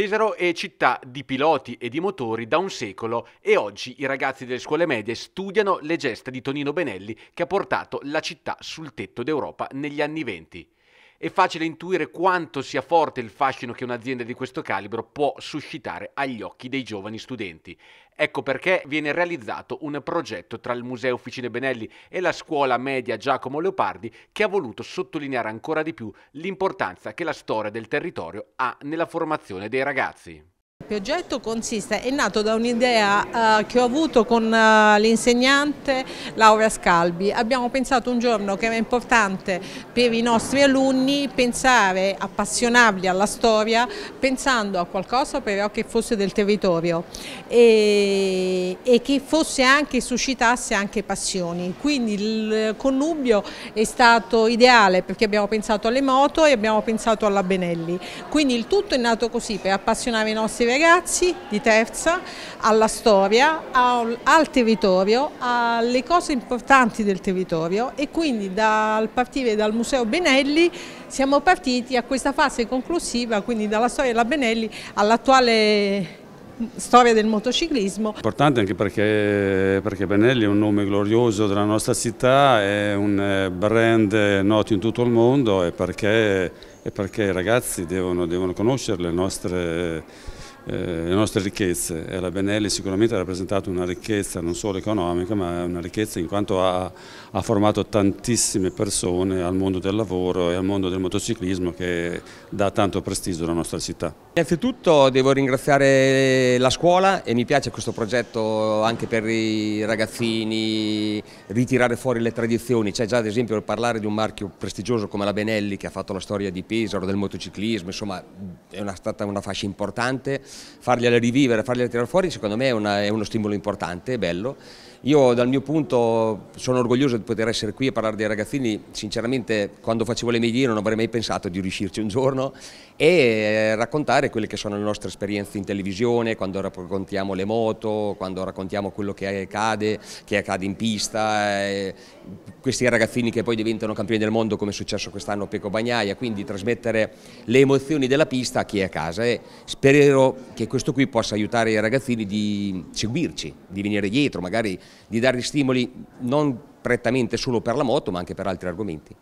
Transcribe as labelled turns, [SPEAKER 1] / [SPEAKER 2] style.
[SPEAKER 1] Pesaro è città di piloti e di motori da un secolo e oggi i ragazzi delle scuole medie studiano le gesta di Tonino Benelli che ha portato la città sul tetto d'Europa negli anni venti è facile intuire quanto sia forte il fascino che un'azienda di questo calibro può suscitare agli occhi dei giovani studenti. Ecco perché viene realizzato un progetto tra il Museo Officine Benelli e la scuola media Giacomo Leopardi che ha voluto sottolineare ancora di più l'importanza che la storia del territorio ha nella formazione dei ragazzi
[SPEAKER 2] progetto consiste, è nato da un'idea eh, che ho avuto con eh, l'insegnante Laura Scalbi. Abbiamo pensato un giorno che era importante per i nostri alunni pensare, appassionarli alla storia, pensando a qualcosa però che fosse del territorio e, e che fosse anche, suscitasse anche passioni. Quindi il connubio è stato ideale perché abbiamo pensato alle moto e abbiamo pensato alla Benelli. Quindi il tutto è nato così per appassionare i nostri ragazzi ragazzi di terza, alla storia, al territorio, alle cose importanti del territorio e quindi dal partire dal Museo Benelli siamo partiti a questa fase conclusiva, quindi dalla storia della Benelli all'attuale mm, storia del motociclismo.
[SPEAKER 3] Importante anche perché, perché, Benelli è un nome glorioso della nostra città, è un eh, brand noto in tutto il mondo e perché, perché, i ragazzi devono, devono conoscere le nostre eh, le nostre ricchezze e eh, la Benelli sicuramente ha rappresentato una ricchezza non solo economica ma una ricchezza in quanto ha, ha formato tantissime persone al mondo del lavoro e al mondo del motociclismo che dà tanto prestigio alla nostra città.
[SPEAKER 4] Innanzitutto devo ringraziare la scuola e mi piace questo progetto anche per i ragazzini, ritirare fuori le tradizioni, c'è già ad esempio parlare di un marchio prestigioso come la Benelli che ha fatto la storia di Pesaro, del motociclismo, insomma è una, stata una fascia importante fargliela rivivere, fargliela tirare fuori, secondo me è, una, è uno stimolo importante, è bello io dal mio punto sono orgoglioso di poter essere qui a parlare dei ragazzini, sinceramente quando facevo le medie non avrei mai pensato di riuscirci un giorno e eh, raccontare quelle che sono le nostre esperienze in televisione, quando raccontiamo le moto, quando raccontiamo quello che accade, che accade in pista, eh, questi ragazzini che poi diventano campioni del mondo come è successo quest'anno a Peco Bagnaia, quindi trasmettere le emozioni della pista a chi è a casa e spero che questo qui possa aiutare i ragazzini di seguirci, di venire dietro, magari di dargli stimoli non prettamente solo per la moto ma anche per altri argomenti.